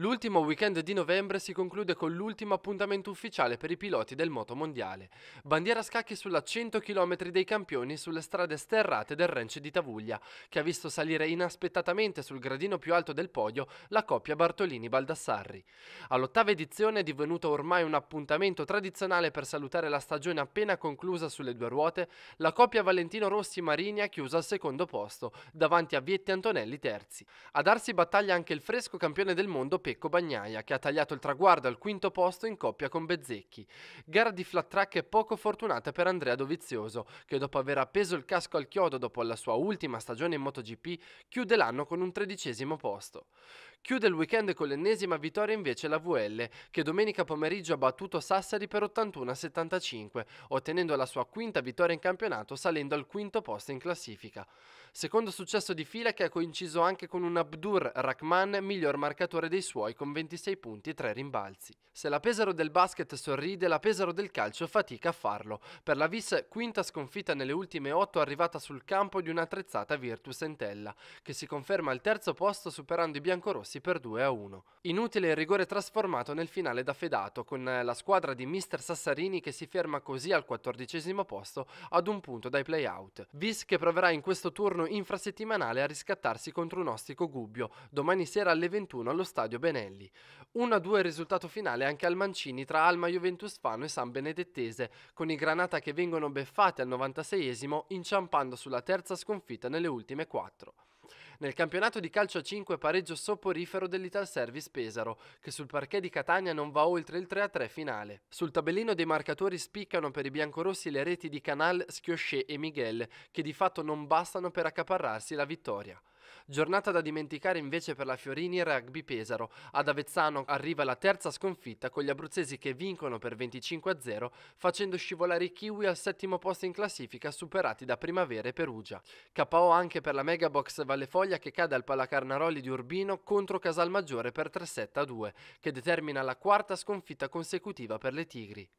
L'ultimo weekend di novembre si conclude con l'ultimo appuntamento ufficiale per i piloti del moto mondiale. Bandiera a scacchi sulla 100 km dei campioni sulle strade sterrate del ranch di Tavuglia, che ha visto salire inaspettatamente sul gradino più alto del podio la coppia Bartolini-Baldassarri. All'ottava edizione è divenuto ormai un appuntamento tradizionale per salutare la stagione appena conclusa sulle due ruote, la coppia Valentino Rossi Marini ha chiuso al secondo posto, davanti a Vietti Antonelli terzi. A darsi battaglia anche il fresco campione del mondo Pecco Bagnaia che ha tagliato il traguardo al quinto posto in coppia con Bezzecchi. Gara di flat track poco fortunata per Andrea Dovizioso che dopo aver appeso il casco al chiodo dopo la sua ultima stagione in MotoGP chiude l'anno con un tredicesimo posto. Chiude il weekend con l'ennesima vittoria invece la VL, che domenica pomeriggio ha battuto Sassari per 81-75, ottenendo la sua quinta vittoria in campionato salendo al quinto posto in classifica. Secondo successo di fila che ha coinciso anche con un Abdur Rahman miglior marcatore dei suoi con 26 punti e 3 rimbalzi. Se la Pesaro del basket sorride, la Pesaro del calcio fatica a farlo. Per la Vis, quinta sconfitta nelle ultime 8 arrivata sul campo di un'attrezzata Virtus Entella, che si conferma al terzo posto superando i biancorossi Rossi per 2 a 1. Inutile il rigore trasformato nel finale da Fedato con la squadra di mister Sassarini che si ferma così al quattordicesimo posto ad un punto dai playout. Vis che proverà in questo turno infrasettimanale a riscattarsi contro un ostico Gubbio domani sera alle 21 allo stadio Benelli. 1-2 a risultato finale anche al Mancini tra Alma Juventus Fano e San Benedettese con i Granata che vengono beffati al 96esimo inciampando sulla terza sconfitta nelle ultime quattro. Nel campionato di calcio a 5 pareggio soporifero dell'Ital Service Pesaro, che sul parquet di Catania non va oltre il 3-3 finale. Sul tabellino dei marcatori spiccano per i biancorossi le reti di Canal, Schiochet e Miguel, che di fatto non bastano per accaparrarsi la vittoria. Giornata da dimenticare invece per la Fiorini e Rugby Pesaro. Ad Avezzano arriva la terza sconfitta con gli abruzzesi che vincono per 25-0 facendo scivolare i Kiwi al settimo posto in classifica superati da Primavera e Perugia. KO anche per la Megabox Vallefoglia che cade al Palacarnaroli di Urbino contro Casalmaggiore per 3-7-2 che determina la quarta sconfitta consecutiva per le Tigri.